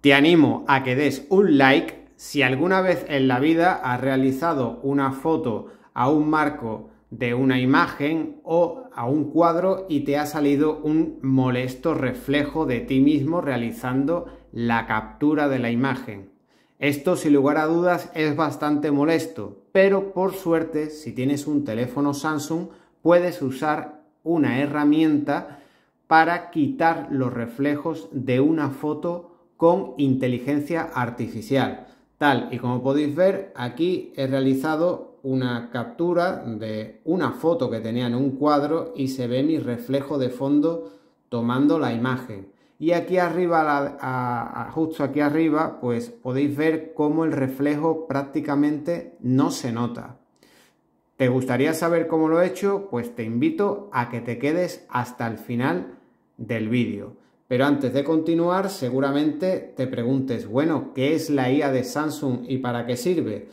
Te animo a que des un like si alguna vez en la vida has realizado una foto a un marco de una imagen o a un cuadro y te ha salido un molesto reflejo de ti mismo realizando la captura de la imagen. Esto sin lugar a dudas es bastante molesto, pero por suerte si tienes un teléfono Samsung puedes usar una herramienta para quitar los reflejos de una foto con inteligencia artificial. Tal y como podéis ver, aquí he realizado una captura de una foto que tenía en un cuadro y se ve mi reflejo de fondo tomando la imagen. Y aquí arriba, justo aquí arriba, pues podéis ver cómo el reflejo prácticamente no se nota. ¿Te gustaría saber cómo lo he hecho? Pues te invito a que te quedes hasta el final del vídeo. Pero antes de continuar, seguramente te preguntes, bueno, ¿qué es la IA de Samsung y para qué sirve?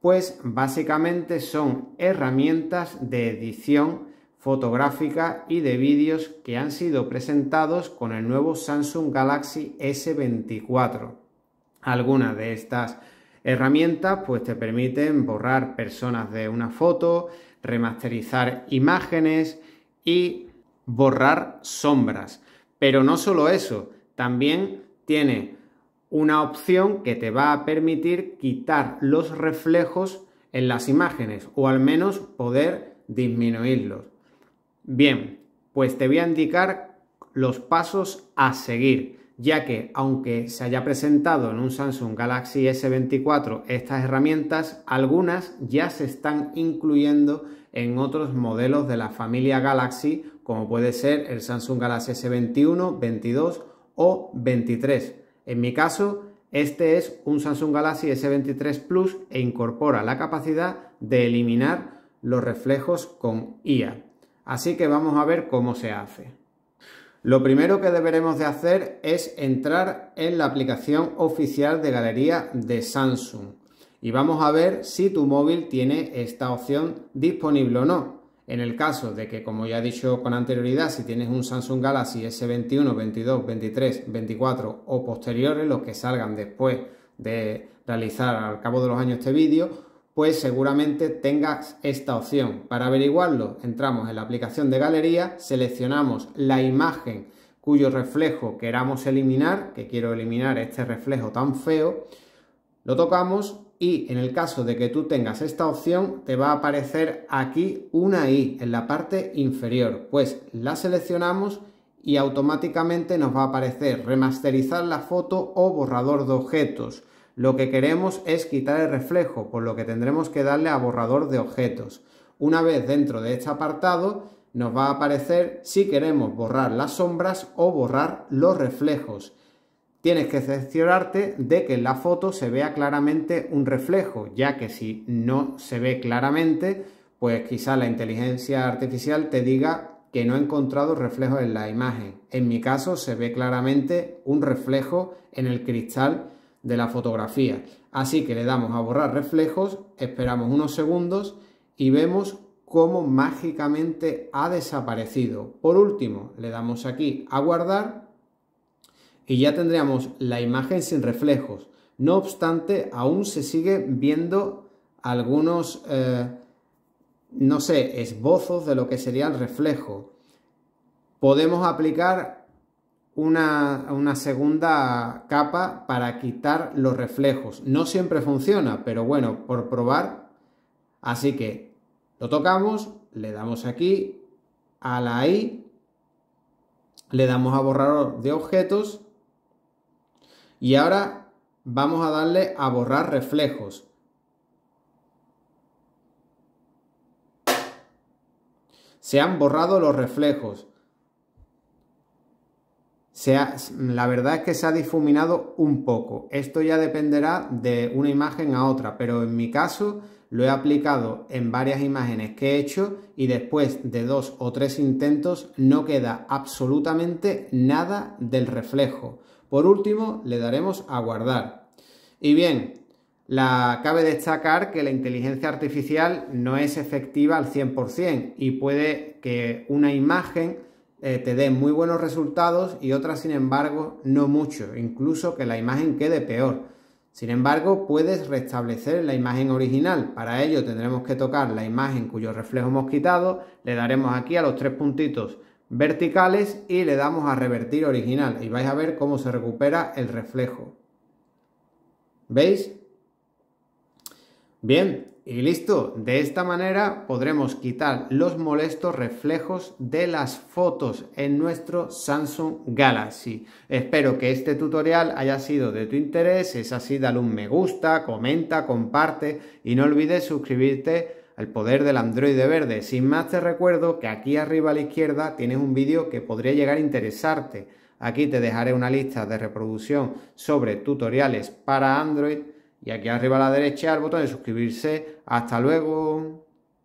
Pues básicamente son herramientas de edición fotográfica y de vídeos que han sido presentados con el nuevo Samsung Galaxy S24. Algunas de estas herramientas pues te permiten borrar personas de una foto, remasterizar imágenes y borrar sombras. Pero no solo eso, también tiene una opción que te va a permitir quitar los reflejos en las imágenes o al menos poder disminuirlos. Bien, pues te voy a indicar los pasos a seguir, ya que aunque se haya presentado en un Samsung Galaxy S24 estas herramientas, algunas ya se están incluyendo en otros modelos de la familia Galaxy como puede ser el Samsung Galaxy S21, 22 o 23. En mi caso, este es un Samsung Galaxy S23 Plus e incorpora la capacidad de eliminar los reflejos con IA. Así que vamos a ver cómo se hace. Lo primero que deberemos de hacer es entrar en la aplicación oficial de galería de Samsung y vamos a ver si tu móvil tiene esta opción disponible o no. En el caso de que, como ya he dicho con anterioridad, si tienes un Samsung Galaxy S21, 22, 23, 24 o posteriores, los que salgan después de realizar al cabo de los años este vídeo, pues seguramente tengas esta opción. Para averiguarlo, entramos en la aplicación de galería, seleccionamos la imagen cuyo reflejo queramos eliminar, que quiero eliminar este reflejo tan feo, lo tocamos y en el caso de que tú tengas esta opción te va a aparecer aquí una I en la parte inferior. Pues la seleccionamos y automáticamente nos va a aparecer remasterizar la foto o borrador de objetos. Lo que queremos es quitar el reflejo, por lo que tendremos que darle a borrador de objetos. Una vez dentro de este apartado nos va a aparecer si queremos borrar las sombras o borrar los reflejos tienes que cerciorarte de que en la foto se vea claramente un reflejo, ya que si no se ve claramente, pues quizá la inteligencia artificial te diga que no ha encontrado reflejos en la imagen. En mi caso se ve claramente un reflejo en el cristal de la fotografía. Así que le damos a borrar reflejos, esperamos unos segundos y vemos cómo mágicamente ha desaparecido. Por último, le damos aquí a guardar y ya tendríamos la imagen sin reflejos. No obstante, aún se sigue viendo algunos, eh, no sé, esbozos de lo que sería el reflejo. Podemos aplicar una, una segunda capa para quitar los reflejos. No siempre funciona, pero bueno, por probar. Así que lo tocamos, le damos aquí a la I, le damos a borrar de objetos y ahora vamos a darle a borrar reflejos. Se han borrado los reflejos. la verdad es que se ha difuminado un poco. Esto ya dependerá de una imagen a otra, pero en mi caso lo he aplicado en varias imágenes que he hecho y después de dos o tres intentos no queda absolutamente nada del reflejo. Por último, le daremos a guardar. Y bien, la, cabe destacar que la inteligencia artificial no es efectiva al 100% y puede que una imagen eh, te dé muy buenos resultados y otra, sin embargo, no mucho, incluso que la imagen quede peor. Sin embargo, puedes restablecer la imagen original. Para ello tendremos que tocar la imagen cuyo reflejo hemos quitado, le daremos aquí a los tres puntitos verticales y le damos a revertir original y vais a ver cómo se recupera el reflejo. ¿Veis? Bien, y listo. De esta manera podremos quitar los molestos reflejos de las fotos en nuestro Samsung Galaxy. Espero que este tutorial haya sido de tu interés. Si es así, dale un me gusta, comenta, comparte y no olvides suscribirte el poder del androide verde. Sin más te recuerdo que aquí arriba a la izquierda tienes un vídeo que podría llegar a interesarte. Aquí te dejaré una lista de reproducción sobre tutoriales para Android y aquí arriba a la derecha el botón de suscribirse. Hasta luego.